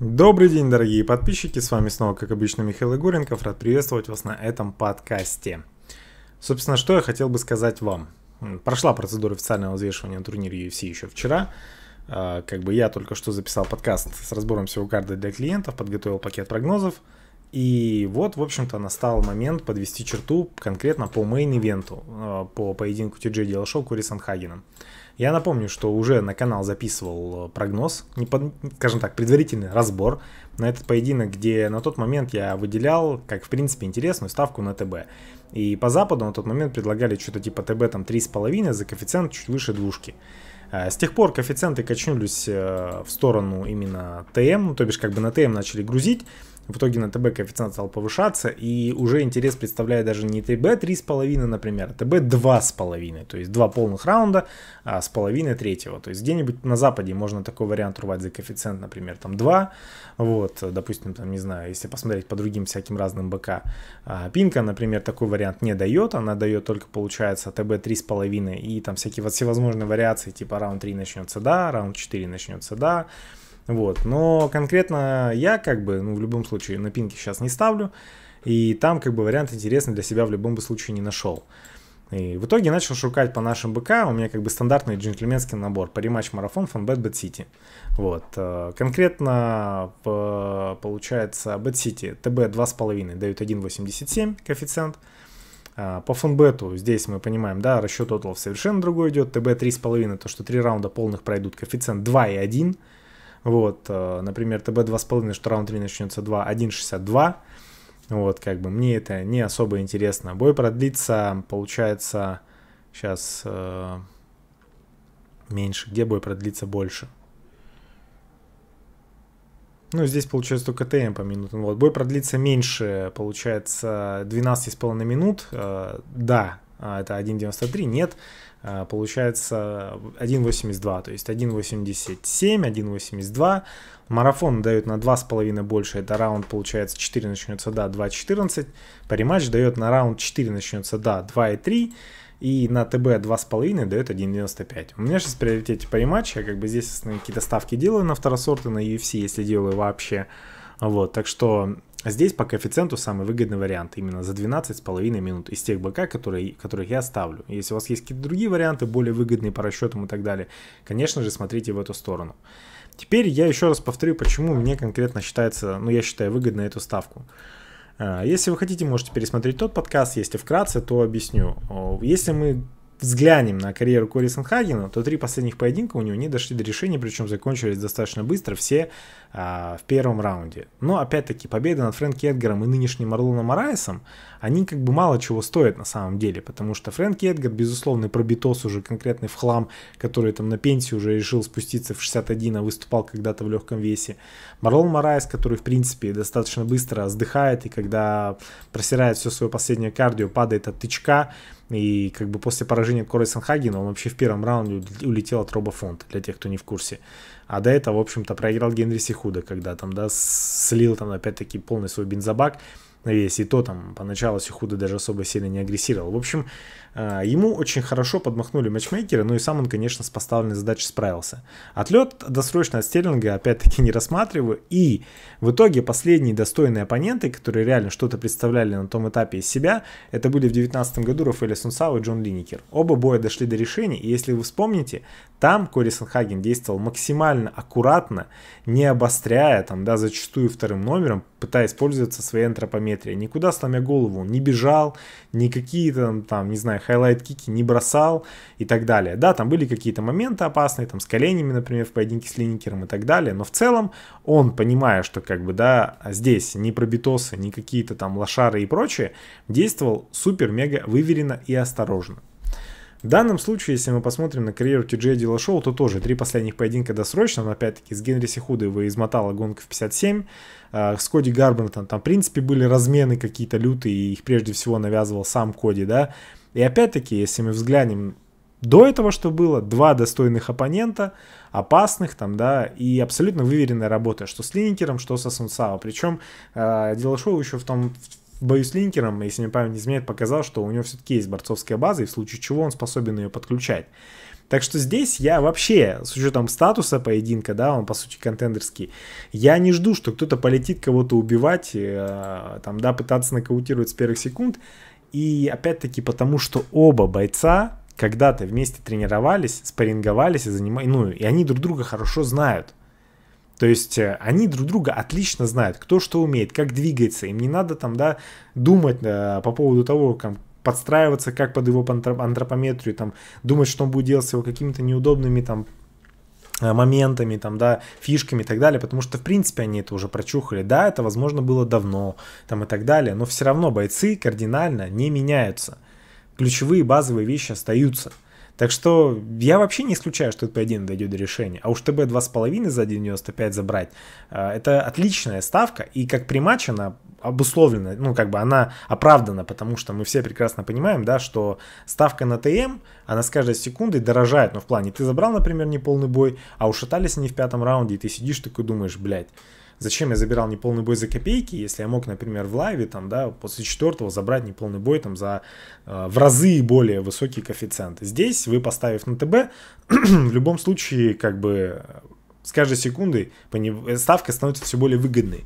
Добрый день, дорогие подписчики, с вами снова, как обычно, Михаил Игоренков, рад приветствовать вас на этом подкасте. Собственно, что я хотел бы сказать вам. Прошла процедура официального взвешивания на турнире UFC еще вчера. А, как бы я только что записал подкаст с разбором всего карда для клиентов, подготовил пакет прогнозов. И вот, в общем-то, настал момент подвести черту конкретно по мейн-ивенту, а, по поединку Ти Джей Дилашоу Кури Санхагена. Я напомню, что уже на канал записывал э, прогноз, не под, скажем так, предварительный разбор на этот поединок, где на тот момент я выделял, как в принципе, интересную ставку на ТБ. И по западу на тот момент предлагали что-то типа ТБ там 3,5 за коэффициент чуть выше двушки. А с тех пор коэффициенты качнулись э, в сторону именно ТМ, то бишь как бы на ТМ начали грузить, в итоге на ТБ коэффициент стал повышаться, и уже интерес представляет даже не ТБ 3,5, например, а ТБ 2,5, то есть 2 полных раунда а с половиной третьего. То есть где-нибудь на Западе можно такой вариант урвать за коэффициент, например, там 2, вот, допустим, там, не знаю, если посмотреть по другим всяким разным БК, а Пинка, например, такой вариант не дает, она дает только, получается, ТБ 3,5 и там всякие вот всевозможные вариации, типа раунд 3 начнется да, раунд 4 начнется да, вот. Но конкретно я как бы, ну, в любом случае, на пинки сейчас не ставлю. И там как бы вариант интересный для себя в любом бы случае не нашел. И в итоге начал шукать по нашим БК, у меня как бы стандартный джентльменский набор, париматч марафон, фанбет, бэт сити. Вот, э, конкретно по, э, получается бэт сити, ТБ 2,5 дают 1,87 коэффициент. Э, по фанбету здесь мы понимаем, да, расчет отлов совершенно другой идет, ТБ 3,5, то что 3 раунда полных пройдут, коэффициент 2,1. Вот, э, например, ТБ 2,5, что раунд 3 начнется 2, 1,62. Вот, как бы мне это не особо интересно. Бой продлится, получается, сейчас э, меньше. Где бой продлится больше? Ну, здесь получается только ТМ по минутам. Вот, бой продлится меньше, получается, 12,5 минут. Э, да, а это 1.93, нет, а, получается 1.82, то есть 1.87, 1.82. Марафон дает на 2,5 больше, это раунд получается 4 начнется, да, 2.14. Париматч дает на раунд 4 начнется, да, 2.3. И на ТБ 2,5 дает 1,95. У меня сейчас в приоритете париматч, я как бы здесь какие-то ставки делаю на второсорты, на UFC, если делаю вообще. Вот, так что а здесь по коэффициенту самый выгодный вариант именно за 12,5 минут из тех БК, которые, которых я ставлю. Если у вас есть какие-то другие варианты, более выгодные по расчетам и так далее, конечно же смотрите в эту сторону. Теперь я еще раз повторю, почему мне конкретно считается, ну я считаю выгодной эту ставку. Э, если вы хотите, можете пересмотреть тот подкаст, если вкратце, то объясню. Э, если мы взглянем на карьеру Кори Санхагена, то три последних поединка у него не дошли до решения, причем закончились достаточно быстро, все а, в первом раунде. Но опять-таки победы над Фрэнки Эдгаром и нынешним Орлоном Морайсом, они как бы мало чего стоят на самом деле, потому что Фрэнки Эдгар, безусловно, пробитос уже конкретный в хлам, который там на пенсию уже решил спуститься в 61, а выступал когда-то в легком весе. Марлон Морайс, который, в принципе, достаточно быстро сдыхает и когда просирает все свое последнее кардио, падает от тычка, и как бы после поражения Коры Санхагена он вообще в первом раунде улетел от Роба Фонта, для тех, кто не в курсе. А до этого, в общем-то, проиграл Генри Сихуда, когда там, да, слил там опять-таки полный свой бензобак на весь, и то там поначалу Сихуда даже особо сильно не агрессировал. В общем, а, ему очень хорошо подмахнули матчмейкеры, ну и сам он, конечно, с поставленной задачей справился. Отлет досрочно от Стерлинга опять-таки не рассматриваю, и в итоге последние достойные оппоненты, которые реально что-то представляли на том этапе из себя, это были в 2019 году Рафаэль Сунсау и Джон Линникер. Оба боя дошли до решения, и если вы вспомните, там Кори Санхаген действовал максимально аккуратно, не обостряя, там, да, зачастую вторым номером, пытаясь пользоваться своей антропометрией геометрия. Никуда сломя голову он не бежал, никакие там, там не знаю, хайлайт-кики не бросал и так далее. Да, там были какие-то моменты опасные, там с коленями, например, в поединке с Линникером и так далее, но в целом он, понимая, что как бы, да, здесь не пробитосы, не какие-то там лошары и прочее, действовал супер-мега выверенно и осторожно. В данном случае, если мы посмотрим на карьеру TJ Дилашоу, то тоже три последних поединка досрочно, но опять-таки с Генри вы измотала гонка в 57, а, с Коди Гарбертом там в принципе были размены какие-то лютые, и их прежде всего навязывал сам Коди, да, и опять-таки, если мы взглянем до этого что было, два достойных оппонента, опасных там, да, и абсолютно выверенная работа, что с Линникером, что со Сунсао. Причем э, а, Дилашоу еще в том, в бою с Линкером, если мне память не изменяет, показал, что у него все-таки есть борцовская база, и в случае чего он способен ее подключать. Так что здесь я вообще, с учетом статуса поединка, да, он по сути контендерский, я не жду, что кто-то полетит кого-то убивать, э, там, да, пытаться нокаутировать с первых секунд. И опять-таки потому, что оба бойца когда-то вместе тренировались, спарринговались и занимались, ну, и они друг друга хорошо знают. То есть э, они друг друга отлично знают, кто что умеет, как двигается. Им не надо там, да, думать э, по поводу того, как, подстраиваться как под его антропометрию, там, думать, что он будет делать с его какими-то неудобными там э, моментами, там, да, фишками и так далее, потому что, в принципе, они это уже прочухали. Да, это, возможно, было давно, там, и так далее, но все равно бойцы кардинально не меняются. Ключевые базовые вещи остаются – так что я вообще не исключаю, что ТП-1 дойдет до решения. А уж ТБ 2,5 за 1,95 забрать, э, это отличная ставка. И как приматч она обусловлена, ну как бы она оправдана, потому что мы все прекрасно понимаем, да, что ставка на ТМ, она с каждой секундой дорожает. Ну в плане, ты забрал, например, неполный бой, а ушатались они в пятом раунде, и ты сидишь такой думаешь, блядь, зачем я забирал неполный бой за копейки, если я мог, например, в лайве, там, да, после четвертого забрать неполный бой, там, за э, в разы более высокий коэффициент. Здесь вы, поставив на ТБ, в любом случае, как бы, э, с каждой секундой э, ставка становится все более выгодной.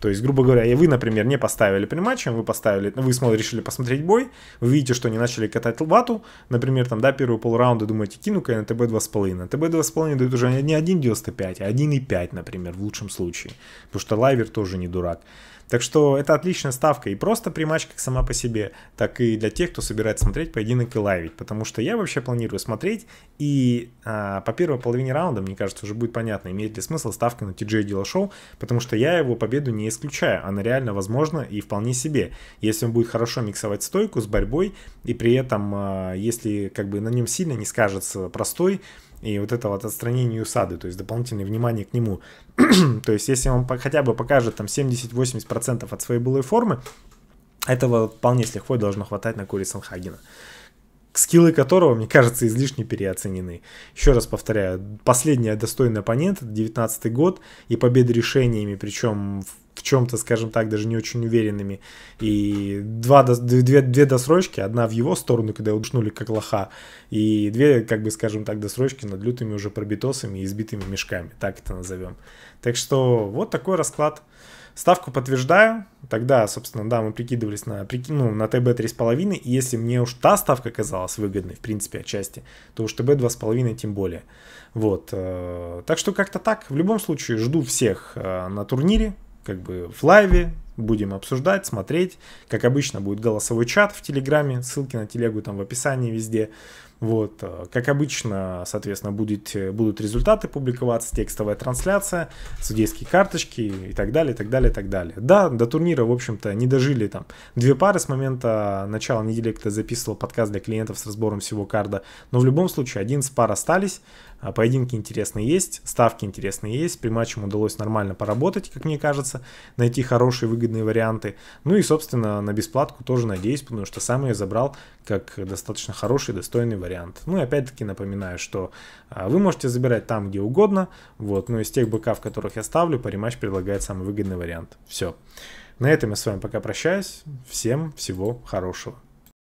То есть, грубо говоря, и вы, например, не поставили при матче, вы поставили, вы смотри, решили посмотреть бой, вы видите, что они начали катать вату, например, там, да, первый первые и думаете, кину-ка я на ТБ 2,5. На ТБ 2,5 дают уже не 1,95, а 1,5, например, в лучшем случае. Потому что лайвер тоже не дурак. Так что это отличная ставка и просто при матче как сама по себе, так и для тех, кто собирается смотреть поединок и лайвить. Потому что я вообще планирую смотреть, и а, по первой половине раунда, мне кажется, уже будет понятно, имеет ли смысл ставка на TJ Дилашоу, потому что я его победу не не исключаю, она реально возможна и вполне себе. Если он будет хорошо миксовать стойку с борьбой, и при этом, а, если как бы на нем сильно не скажется простой, и вот это вот отстранение усады, то есть дополнительное внимание к нему. то есть если он хотя бы покажет там 70-80% от своей былой формы, этого вполне с лихвой должно хватать на Кори Санхагена скиллы которого, мне кажется, излишне переоценены. Еще раз повторяю, последний достойный оппонент, 19 й год, и победы решениями, причем чем-то, скажем так, даже не очень уверенными. И два, две, две досрочки, одна в его сторону, когда удушнули как лоха, и две, как бы, скажем так, досрочки над лютыми уже пробитосами и избитыми мешками, так это назовем. Так что вот такой расклад. Ставку подтверждаю. Тогда, собственно, да, мы прикидывались на, ну, на ТБ 3,5. И если мне уж та ставка казалась выгодной, в принципе, отчасти, то уж ТБ 2,5 тем более. Вот. Э, так что как-то так. В любом случае, жду всех э, на турнире как бы в лайве, будем обсуждать, смотреть. Как обычно, будет голосовой чат в Телеграме, ссылки на телегу там в описании везде. Вот, э, как обычно, соответственно, будет, э, будут результаты публиковаться, текстовая трансляция, судейские карточки и так далее, и так далее, и так далее. Да, до турнира, в общем-то, не дожили там две пары с момента начала недели, когда записывал подкаст для клиентов с разбором всего карда, но в любом случае 11 пар остались, а, поединки интересные есть, ставки интересные есть, при матче удалось нормально поработать, как мне кажется, найти хорошие выгодные варианты. Ну и, собственно, на бесплатку тоже надеюсь, потому что сам ее забрал как достаточно хороший, достойный вариант. Ну и опять-таки напоминаю, что а, вы можете забирать там, где угодно, вот, но из тех БК, в которых я ставлю, париматч предлагает самый выгодный вариант. Все. На этом я с вами пока прощаюсь. Всем всего хорошего.